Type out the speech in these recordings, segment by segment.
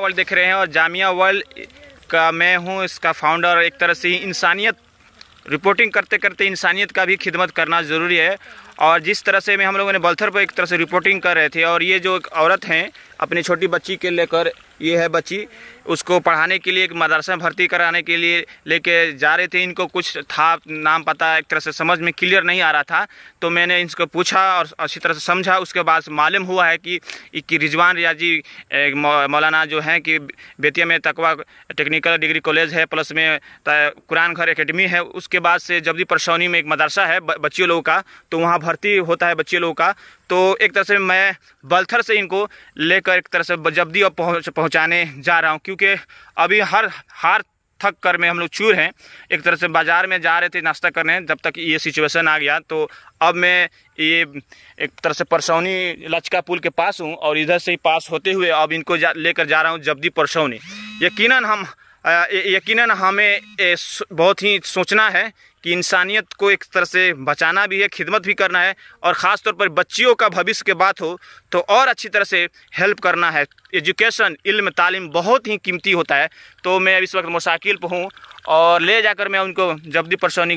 world देख रहे हैं और जामिया वर्ल्ड का मैं हूँ इसका फाउंडर एक तरह से इंसानियत रिपोर्टिंग करते करते इंसानियत का भी खिदमत करना ज़रूरी है और जिस तरह से मैं हम लोगों ने बल्थर पर एक तरह से रिपोर्टिंग कर रहे थे और ये जो एक औरत हैं अपनी छोटी बच्ची के लेकर ये है बच्ची उसको पढ़ाने के लिए एक मदरसा में भर्ती कराने के लिए लेके जा रहे थे इनको कुछ था नाम पता एक तरह से समझ में क्लियर नहीं आ रहा था तो मैंने इनको पूछा और अच्छी तरह से समझा उसके बाद मालूम हुआ है कि, कि रिजवान रियाजी मौलाना जो हैं कि बेतिया में तकवा टेक्निकल डिग्री कॉलेज है प्लस में कुरान घर एकेडमी है उसके बाद से भी परसौनी में एक मदरसा है बच्चियों लोगों का तो वहाँ भर्ती होता है बच्चे लोगों का तो एक तरह से मैं बल्थर से इनको लेकर एक तरह से जब्दी और पहुँच पहुँचाने जा रहा हूँ क्योंकि क्योंकि अभी हर हार थक कर में हम लोग चूर हैं एक तरह से बाज़ार में जा रहे थे नाश्ता करने जब तक ये सिचुएशन आ गया तो अब मैं ये एक तरह से परसौनी लचका पुल के पास हूँ और इधर से ही पास होते हुए अब इनको लेकर जा रहा हूँ जब्दी परसौनी यकीनन हम यकीनन हमें बहुत ही सोचना है कि इंसानियत को एक तरह से बचाना भी है खिदमत भी करना है और ख़ास तौर पर बच्चियों का भविष्य के बात हो तो और अच्छी तरह से हेल्प करना है एजुकेशन इल्म तालीम बहुत ही कीमती होता है तो मैं इस वक्त मोसाकिल पर हूँ और ले जाकर मैं उनको जब भी परसौनी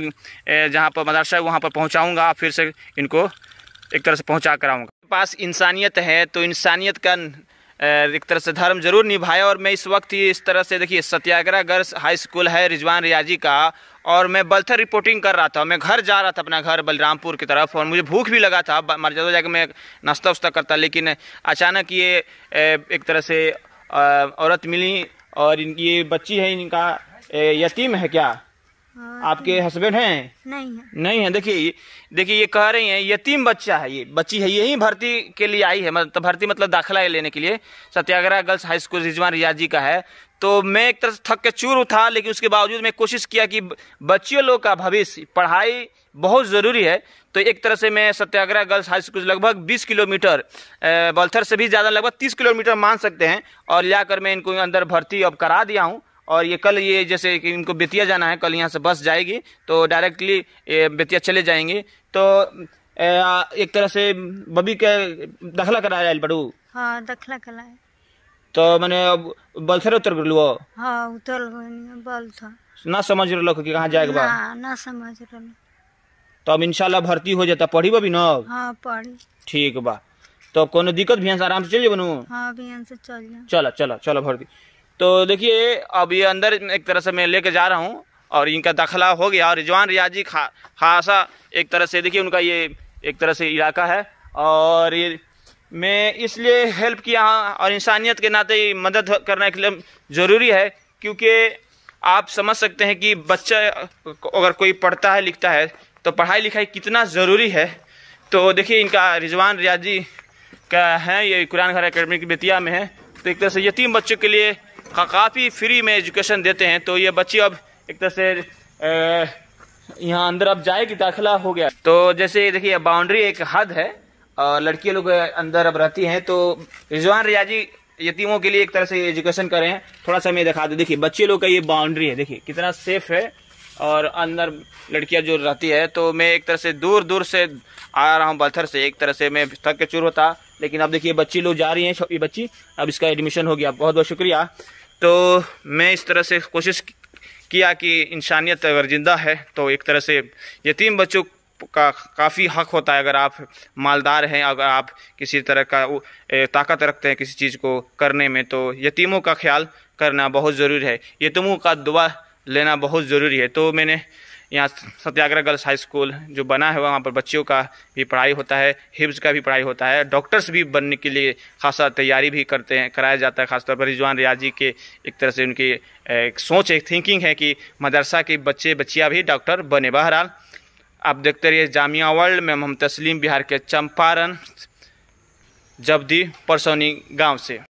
जहाँ पर मदरसा है वहाँ पर पहुँचाऊँगा फिर से इनको एक तरह से पहुँचा कर आऊँगा पास इंसानियत है तो इंसानियत का एक तरह से धर्म जरूर निभाया और मैं इस वक्त ही इस तरह से देखिए सत्याग्रह गर्ल्स हाई स्कूल है रिजवान रियाजी का और मैं बल्थर रिपोर्टिंग कर रहा था मैं घर जा रहा था अपना घर बलरामपुर की तरफ और मुझे भूख भी लगा था जाता जाकर मैं नाश्ता वास्ता करता लेकिन अचानक ये एक तरह से औरत मिली और ये बच्ची है इनका यतीम है क्या हाँ, आपके हस्बैंड हैं नहीं है नहीं है देखिए देखिए ये कह रही हैं यतीम बच्चा है ये बच्ची है यही भर्ती के लिए आई है मतलब भर्ती मतलब दाखिला लेने के लिए Satyagraha girls high school Rizwan Riyazi का है तो मैं एक तरह से थक के चूर था लेकिन उसके बावजूद मैं कोशिश किया कि बच्चियों लोग का भविष्य पढ़ाई बहुत ज़रूरी है तो एक तरह से मैं सत्याग्रह गर्ल्स हाई स्कूल लगभग 20 किलोमीटर बल्थर से भी ज़्यादा लगभग 30 किलोमीटर मान सकते हैं और लाकर मैं इनको अंदर भर्ती अब करा दिया हूँ और ये कल ये जैसे कि इनको बेतिया जाना है कल यहाँ से बस जाएगी तो डायरेक्टली बेतिया चले जाएंगे तो एक तरह से बबी के दखला कराया है बड़ू हाँ दाखला कराया तो मैंने अब से उतर गए हाँ उतर बल था ना समझ रहे कि कहाँ जाएगा ना, ना समझ रहे तो अब इंशाल्लाह भर्ती हो जाता पढ़ी बबी ना हाँ पढ़ी ठीक बा तो कोनो दिक्कत भी आराम से चल जाए बनू हाँ भी से चल चला चला चला भर्ती तो देखिए अब ये अंदर एक तरह से मैं लेके जा रहा हूँ और इनका दाखिला हो गया और रिजवान रियाजी खा खासा एक तरह से देखिए उनका ये एक तरह से इलाका है और ये मैं इसलिए हेल्प किया हाँ और इंसानियत के नाते मदद करना के लिए ज़रूरी है क्योंकि आप समझ सकते हैं कि बच्चा अगर कोई पढ़ता है लिखता है तो पढ़ाई लिखाई कितना ज़रूरी है तो देखिए इनका रिजवान रियाजी का है ये कुरान घर अकेडमी की बेतिया में है तो एक तरह से यतीम बच्चों के लिए काफ़ी फ्री में एजुकेशन देते हैं तो ये बच्चे अब एक तरह से यहाँ अंदर अब जाएगी दाखिला हो गया तो जैसे देखिए बाउंड्री एक हद है और लड़कियाँ लोग अंदर अब रहती हैं तो रिजवान रियाजी यतीमों के लिए एक तरह से एजुकेशन कर रहे हैं थोड़ा सा मैं दिखा दूँ देखिए बच्चे लोग का ये बाउंड्री है देखिए कितना सेफ है और अंदर लड़कियां जो रहती है तो मैं एक तरह से दूर दूर से आ रहा हूँ पत्थर से एक तरह से मैं थक के चूर होता लेकिन अब देखिए बच्ची लोग जा रही हैं बच्ची अब इसका एडमिशन हो गया बहुत बहुत शुक्रिया तो मैं इस तरह से कोशिश किया कि इंसानियत अगर ज़िंदा है तो एक तरह से यतीम बच्चों का काफ़ी हक होता है अगर आप मालदार हैं अगर आप किसी तरह का ताकत रखते हैं किसी चीज़ को करने में तो यतीमों का ख्याल करना बहुत ज़रूरी है यतीमों का दुआ लेना बहुत ज़रूरी है तो मैंने यहाँ सत्याग्रह गर्ल्स हाई स्कूल जो बना है वहाँ पर बच्चियों का भी पढ़ाई होता है हिब्स का भी पढ़ाई होता है डॉक्टर्स भी बनने के लिए खासा तैयारी भी करते हैं कराया जाता है खासतौर पर रिजवान रियाजी के एक तरह से उनकी एक सोच एक थिंकिंग है कि मदरसा के बच्चे बच्चिया भी डॉक्टर बने बहरहाल आप देखते रहिए जामिया वर्ल्ड में हम तस्लीम बिहार के चंपारण जबदी परसौनी गाँव से